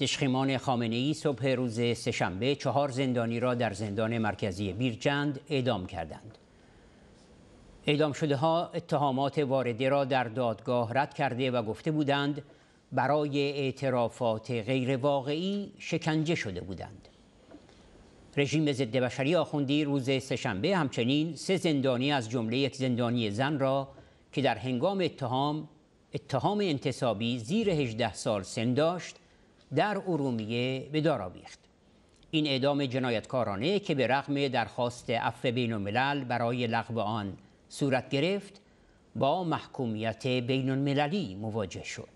دشخیمان خامنه ای صبح روز سهشنبه چهار زندانی را در زندان مرکزی بیرجند اعدام کردند. اعدام شده ها اتهامات وارده را در دادگاه رد کرده و گفته بودند برای اعترافات غیر واقعی شکنجه شده بودند. رژیم ضد بشری آخوندی روز سهشنبه همچنین سه زندانی از جمله یک زندانی زن را که در هنگام اتهام اتهام انتصابی زیر 18 سال سن داشت در ارومیه به دار آویخت این اعدام جنایتکارانه که به رغم درخواست عفو بین الملل برای لغو آن صورت گرفت با محکومیت بین المللی مواجه شد